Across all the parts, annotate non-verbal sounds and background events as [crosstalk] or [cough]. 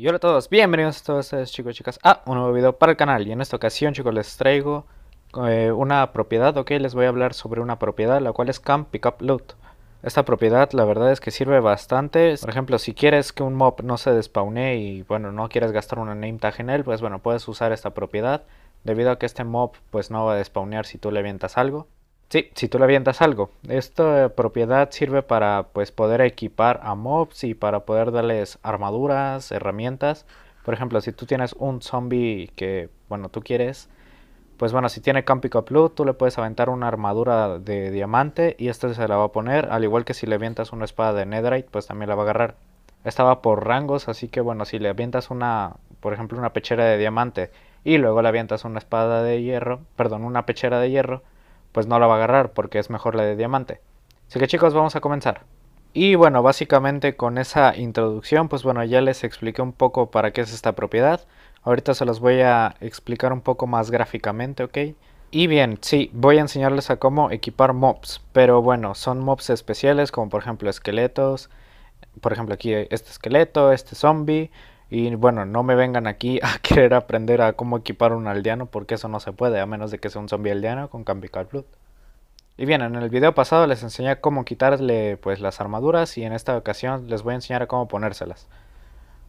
Y hola a todos, bienvenidos a todos ustedes chicos y chicas a un nuevo video para el canal Y en esta ocasión chicos les traigo eh, una propiedad, ok, les voy a hablar sobre una propiedad La cual es Camp Pickup Loot Esta propiedad la verdad es que sirve bastante Por ejemplo, si quieres que un mob no se despaune y bueno, no quieres gastar una name tag en él Pues bueno, puedes usar esta propiedad Debido a que este mob pues no va a despaunear si tú le avientas algo Sí, si tú le avientas algo. Esta eh, propiedad sirve para pues, poder equipar a mobs y para poder darles armaduras, herramientas. Por ejemplo, si tú tienes un zombie que, bueno, tú quieres, pues bueno, si tiene Campico Blue, tú le puedes aventar una armadura de diamante y este se la va a poner, al igual que si le avientas una espada de Netherite, pues también la va a agarrar. Estaba va por rangos, así que bueno, si le avientas una, por ejemplo, una pechera de diamante y luego le avientas una espada de hierro, perdón, una pechera de hierro, pues no la va a agarrar porque es mejor la de diamante. Así que chicos, vamos a comenzar. Y bueno, básicamente con esa introducción, pues bueno, ya les expliqué un poco para qué es esta propiedad. Ahorita se los voy a explicar un poco más gráficamente, ¿ok? Y bien, sí, voy a enseñarles a cómo equipar mobs, pero bueno, son mobs especiales como por ejemplo esqueletos, por ejemplo aquí este esqueleto, este zombie, y bueno, no me vengan aquí a [laughs] querer aprender a cómo equipar un aldeano porque eso no se puede, a menos de que sea un zombie aldeano con Cambical Blood. Y bien, en el video pasado les enseñé cómo quitarle pues las armaduras y en esta ocasión les voy a enseñar cómo ponérselas.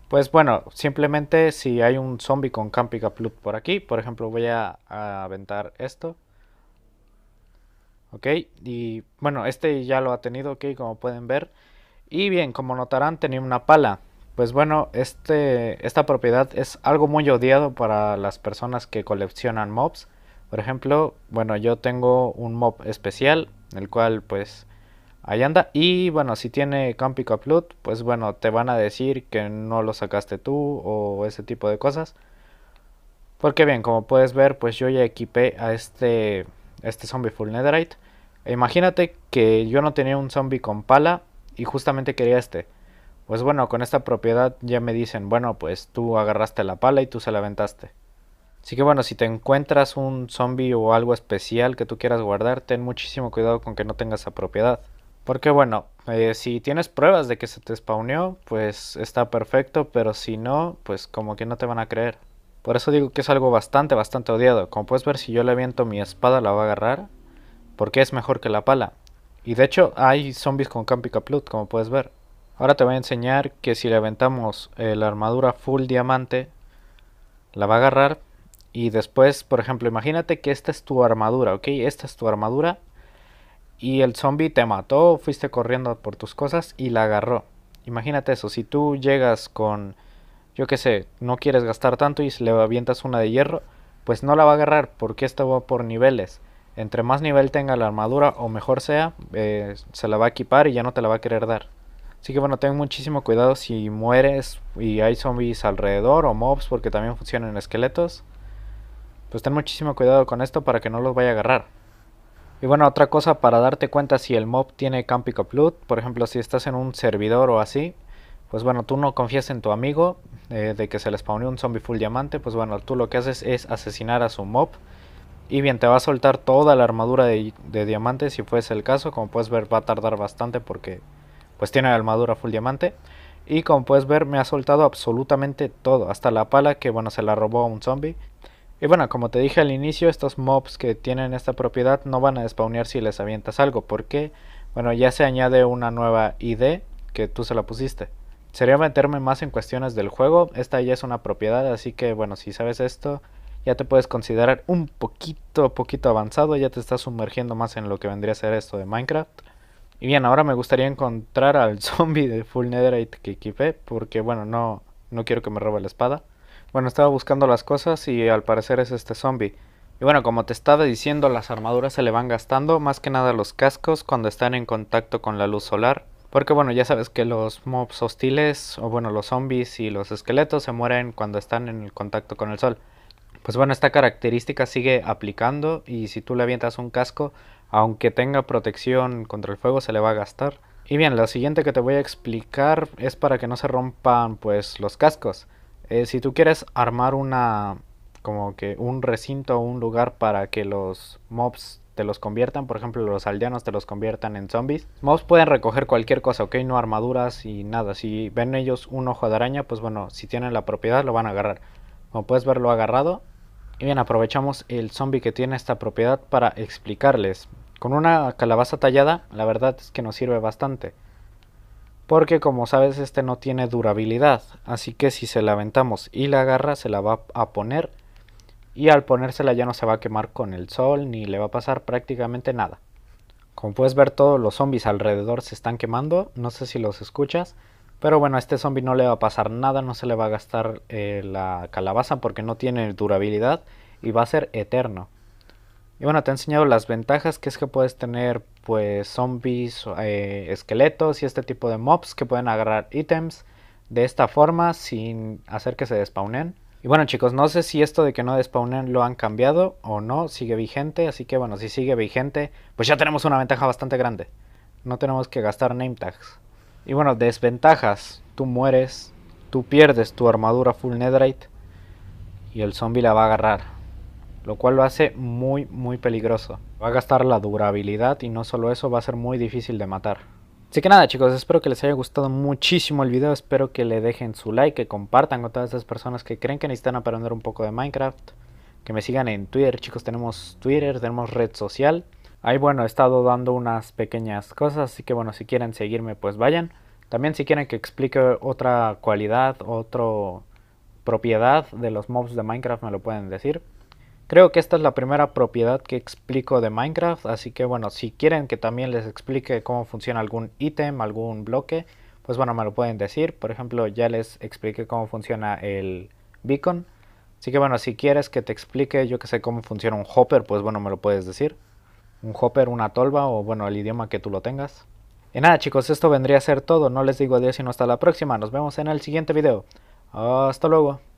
Pues bueno, simplemente si hay un zombie con Campica Blood por aquí, por ejemplo voy a, aventar esto. Ok, y bueno, este ya lo ha tenido, ok, como pueden ver. Y bien, como notarán tenía una pala, pues bueno, este, esta propiedad es algo muy odiado para las personas que coleccionan mobs. Por ejemplo, bueno, yo tengo un mob especial, el cual pues ahí anda. Y bueno, si tiene Campic Upload, pues bueno, te van a decir que no lo sacaste tú o ese tipo de cosas. Porque bien, como puedes ver, pues yo ya equipé a este, este zombie full netherite. E imagínate que yo no tenía un zombie con pala y justamente quería este. Pues bueno, con esta propiedad ya me dicen, bueno, pues tú agarraste la pala y tú se la aventaste. Así que bueno, si te encuentras un zombie o algo especial que tú quieras guardar, ten muchísimo cuidado con que no tengas esa propiedad. Porque bueno, eh, si tienes pruebas de que se te spawneó, pues está perfecto, pero si no, pues como que no te van a creer. Por eso digo que es algo bastante, bastante odiado. Como puedes ver, si yo le aviento mi espada, la va a agarrar, porque es mejor que la pala. Y de hecho, hay zombies con Campy Caplut, como puedes ver. Ahora te voy a enseñar que si le aventamos eh, la armadura full diamante, la va a agarrar. Y después, por ejemplo, imagínate que esta es tu armadura, ¿ok? Esta es tu armadura. Y el zombie te mató, fuiste corriendo por tus cosas y la agarró. Imagínate eso, si tú llegas con, yo qué sé, no quieres gastar tanto y le avientas una de hierro, pues no la va a agarrar porque esta va por niveles. Entre más nivel tenga la armadura o mejor sea, eh, se la va a equipar y ya no te la va a querer dar. Así que bueno, ten muchísimo cuidado si mueres y hay zombies alrededor o mobs porque también funcionan esqueletos. Pues ten muchísimo cuidado con esto para que no los vaya a agarrar. Y bueno, otra cosa para darte cuenta si el mob tiene Camp por ejemplo, si estás en un servidor o así, pues bueno, tú no confías en tu amigo eh, de que se le spawnó un zombie full diamante, pues bueno, tú lo que haces es asesinar a su mob. Y bien, te va a soltar toda la armadura de, de diamantes si fuese el caso, como puedes ver va a tardar bastante porque pues tiene la armadura full diamante. Y como puedes ver me ha soltado absolutamente todo, hasta la pala que bueno se la robó a un zombie. Y bueno, como te dije al inicio, estos mobs que tienen esta propiedad no van a despawnear si les avientas algo, porque bueno, ya se añade una nueva ID que tú se la pusiste. Sería meterme más en cuestiones del juego, esta ya es una propiedad, así que bueno, si sabes esto, ya te puedes considerar un poquito, poquito avanzado, ya te estás sumergiendo más en lo que vendría a ser esto de Minecraft. Y bien, ahora me gustaría encontrar al [laughs] zombie de Full Netherite que equipé, porque bueno, no, no quiero que me robe la espada. Bueno, estaba buscando las cosas y al parecer es este zombie. Y bueno, como te estaba diciendo, las armaduras se le van gastando, más que nada los cascos cuando están en contacto con la luz solar. Porque bueno, ya sabes que los mobs hostiles, o bueno, los zombies y los esqueletos se mueren cuando están en contacto con el sol pues bueno, esta característica sigue aplicando y si tú le avientas un casco, aunque tenga protección contra el fuego, se le va a gastar. Y bien, lo siguiente que te voy a explicar es para que no se rompan pues los cascos. Eh, si tú quieres armar una como que un recinto o un lugar para que los mobs te los conviertan, por ejemplo los aldeanos te los conviertan en zombies. Mobs pueden recoger cualquier cosa, ok, no armaduras y nada. Si ven ellos un ojo de araña, pues bueno, si tienen la propiedad lo van a agarrar. Como puedes ver lo agarrado y bien, aprovechamos el zombie que tiene esta propiedad para explicarles. Con una calabaza tallada, la verdad es que nos sirve bastante. Porque como sabes, este no tiene durabilidad. Así que si se la aventamos y la agarra, se la va a poner. Y al ponérsela ya no se va a quemar con el sol, ni le va a pasar prácticamente nada. Como puedes ver, todos los zombies alrededor se están quemando. No sé si los escuchas. Pero bueno, a este zombie no le va a pasar nada, no se le va a gastar eh, la calabaza porque no tiene durabilidad y va a ser eterno. Y bueno, te he enseñado las ventajas que es que puedes tener pues zombies, eh, esqueletos y este tipo de mobs que pueden agarrar ítems de esta forma sin hacer que se despawnen. Y bueno chicos, no sé si esto de que no despawnen lo han cambiado o no, sigue vigente, así que bueno, si sigue vigente, pues ya tenemos una ventaja bastante grande. No tenemos que gastar name tags. Y bueno, desventajas. Tú mueres, tú pierdes tu armadura full netherite y el zombie la va a agarrar. Lo cual lo hace muy, muy peligroso. Va a gastar la durabilidad y no solo eso, va a ser muy difícil de matar. Así que nada chicos, espero que les haya gustado muchísimo el video, espero que le dejen su like, que compartan con todas esas personas que creen que necesitan aprender un poco de Minecraft, que me sigan en Twitter chicos, tenemos Twitter, tenemos red social, Ahí bueno, he estado dando unas pequeñas cosas, así que bueno, si quieren seguirme pues vayan. También si quieren que explique otra cualidad, otra propiedad de los mobs de Minecraft me lo pueden decir. Creo que esta es la primera propiedad que explico de Minecraft, así que bueno, si quieren que también les explique cómo funciona algún ítem, algún bloque, pues bueno, me lo pueden decir. Por ejemplo, ya les expliqué cómo funciona el beacon. Así que bueno, si quieres que te explique, yo que sé, cómo funciona un hopper, pues bueno, me lo puedes decir un hopper, una tolva o bueno, el idioma que tú lo tengas. Y nada chicos, esto vendría a ser todo. No les digo adiós sino hasta la próxima. Nos vemos en el siguiente video. Hasta luego.